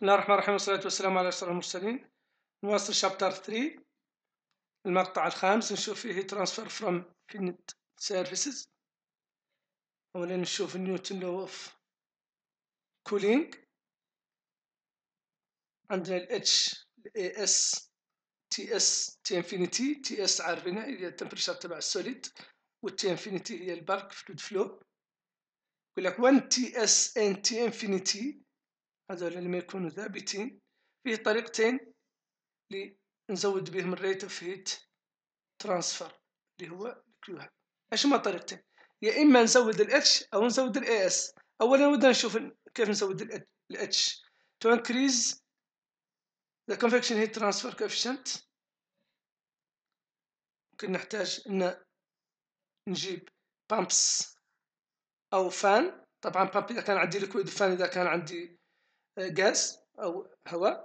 بسم الله الرحمن الرحيم والصلاة والسلام على أشرف المرسلين نواصل شابتر 3 المقطع الخامس نشوف فيه ترانسفير فروم فينت سيرفيسز أولا نشوف نيوتن لو اوف كولينج عندنا ال H ال S تي اس تي انفينيتي تي اس عارفينها هي التمبرشر تبع السوليد T انفينيتي هي البلك فلويد فلو يقول لك 1 تي اس ان تي انفينيتي هذول لما يكونوا ثابتين فيه طريقتين لنزود بهم الريت اوف هيت ترانسفر اللي هو كيو هاب اش هما طريقتين يا اما نزود الاتش او نزود الاي اس اولا ودنا نشوف كيف نزود الاتش تو انكريز ذا convection heat transfer coefficient ممكن نحتاج ان نجيب بامبس او فان طبعا بامب اذا كان عندي ليكويد فان اذا كان عندي غاز او هواء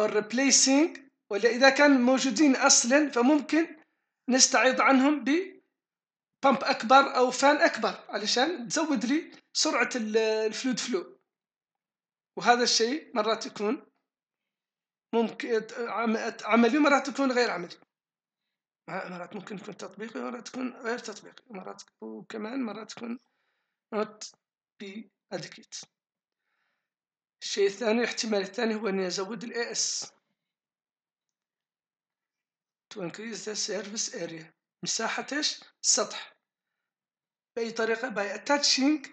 or replacing ولا اذا كان موجودين اصلا فممكن نستعيض عنهم ب بامب اكبر او فان اكبر علشان تزود لي سرعه الفلود فلو وهذا الشيء مرات يكون ممكن عملي مرات يكون غير عملي مرات ممكن يكون تطبيقي ومرات تكون غير تطبيقي مرات وكمان مرات تكون not be adequate الشيء الثاني الاحتمال الثاني هو أن يزود ال AS to increase the surface area مساحة ايش؟ السطح بأي طريقة؟ by attaching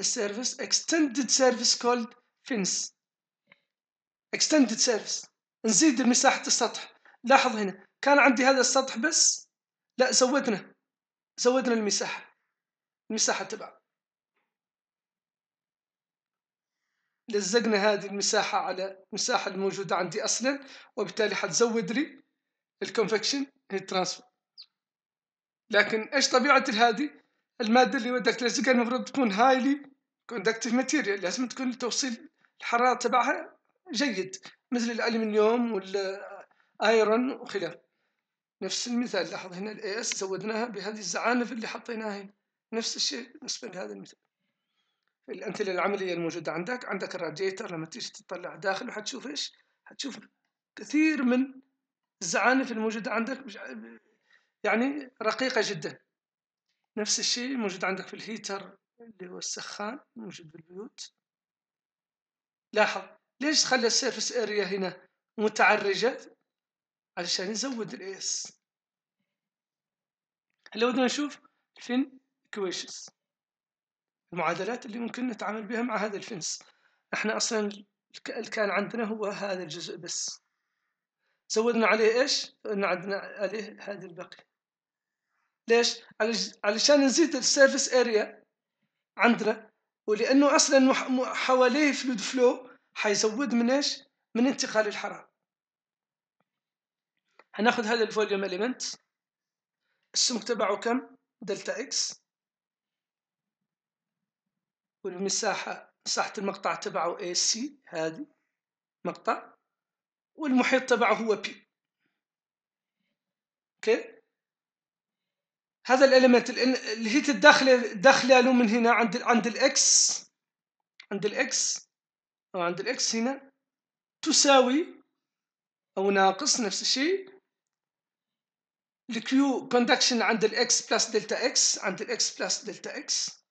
the surface extended surface called fence extended surface نزيد مساحة السطح لاحظ هنا كان عندي هذا السطح بس لا زودنا زودنا المساحة المساحة تبعه لزقنا هذه المساحة على المساحة الموجودة عندي أصلا وبالتالي حتزود لي الكونفكشن هي الترانسفور لكن ايش طبيعة هذه المادة اللي بدك تلزقها المفروض تكون هايلي كوندكتيف ماتيريال لازم تكون توصيل الحرارة تبعها جيد مثل الألمنيوم والايرون وخلافه نفس المثال لاحظ هنا الاس زودناها بهذه الزعانف اللي حطيناها هنا نفس الشيء بالنسبة لهذا المثال الامثله العمليه الموجوده عندك عندك الراديتر لما تيجي تطلع داخله حتشوف ايش حتشوف كثير من الزعانف الموجوده عندك يعني رقيقه جدا نفس الشيء موجود عندك في الهيتر اللي هو السخان موجود بالبيوت لاحظ ليش خلى السيرفس اريا هنا متعرجة علشان يزود الاس هلا بدنا نشوف فين كويشز المعادلات اللي ممكن نتعامل بها مع هذا الفنس احنا اصلا اللي كان عندنا هو هذا الجزء بس زودنا عليه ايش؟ قلنا عندنا عليه هذا الباقي ليش؟ علشان نزيد السيرفيس اريا عندنا ولانه اصلا حواليه فلود فلو حيزود من ايش؟ من انتقال الحراره هناخذ هذا الفوليوم اليمنت السمك تبعه كم؟ دلتا اكس والمساحة مساحة المقطع تبعه AC سي هذه مقطع والمحيط تبعه هو P اوكي هذا الاليمنت الهيت الداخلة داخله له من هنا عند ال عند الاكس عند الاكس او عند الاكس هنا تساوي او ناقص نفس الشيء الكيو كوندكشن عند الاكس بلس دلتا اكس عند الاكس بلس دلتا اكس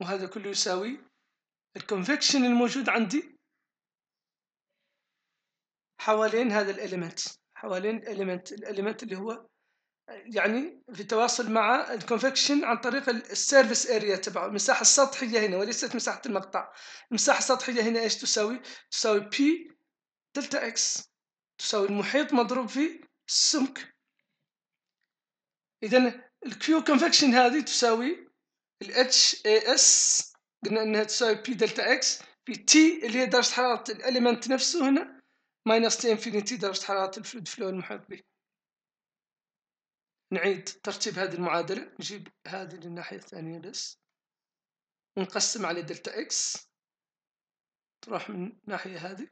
وهذا كله يساوي الكونفكشن الموجود عندي حوالين هذا الاليمنت حوالين الاليمنت الاليمنت اللي هو يعني في تواصل مع الكونفكشن عن طريق السيرفيس اريا تبعه المساحه السطحيه هنا وليست مساحه المقطع المساحه السطحيه هنا ايش تساوي تساوي بي دلتا اكس تساوي المحيط مضروب في السمك اذا الكيو كونفكشن هذه تساوي ال H A S قلنا انها تساوي P دلتا X في T اللي هي درجة حرارة الاليمنت نفسه هنا ماينس تي انفينيتي درجة حرارة الفلود فلو المحيط به نعيد ترتيب هذه المعادلة نجيب هذه للناحية الثانية بس ونقسم على دلتا X تروح من الناحية هذه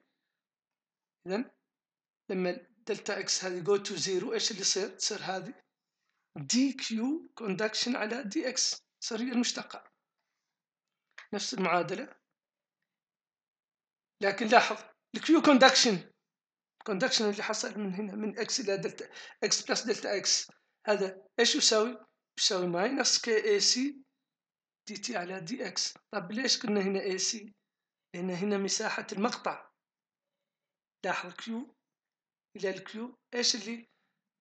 إذا لما دلتا X هذه go تو زيرو ايش اللي يصير؟ تصير هذه dQ conduction على dx صغير مشتقة نفس المعادلة لكن لاحظ الكيو كوندكشن كوندكشن اللي حصل من هنا من اكس الى دلتا اكس بلس دلتا اكس هذا ايش يساوي؟ يساوي ماينس كي اي سي دي تي على دي اكس طب ليش قلنا هنا اي سي؟ لان هنا مساحة المقطع لاحظ كيو الى الكيو ايش اللي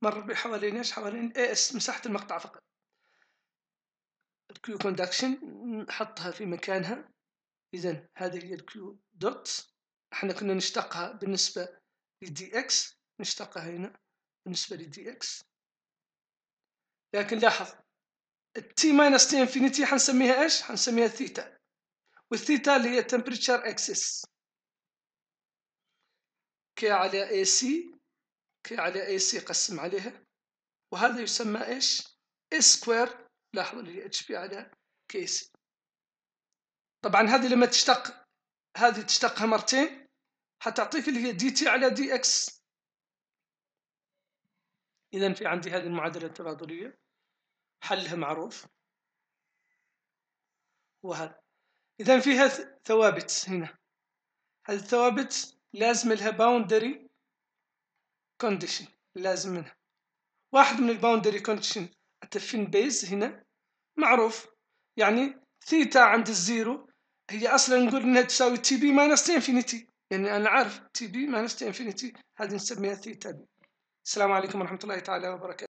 مر بحوالين ايش حوالين اي اس مساحة المقطع فقط الكيو كوندكشن نحطها في مكانها اذا هذه هي الكيو دوت احنا كنا نشتقها بالنسبة لدي اكس نشتقها هنا بالنسبة لدي اكس لكن لاحظ التي ماينس تي انفينيتي حنسميها ايش حنسميها ثيتا والثيتا اللي هي temperature axis كي على اي سي كي على اي سي قسم عليها وهذا يسمى ايش اس سكوير لاحظوا هي اتش بي على كيس طبعا هذه لما تشتق هذه تشتقها مرتين حتعطيك اللي هي دي تي على دي اكس اذا في عندي هذه المعادله التفاضليه حلها معروف وهذا اذا فيها ثوابت هنا هذه الثوابت لازم لها باوندري كونديشن لازم منها واحد من الباوندري كونديشن التفين بيز هنا معروف يعني ثيتا عند الزيرو هي اصلا نقول انها تساوي تي بي ماينس تي انفينيتي يعني انا عارف تي بي ماينس تي انفينيتي هذه نسميها ثيتا بي السلام عليكم ورحمه الله تعالى وبركاته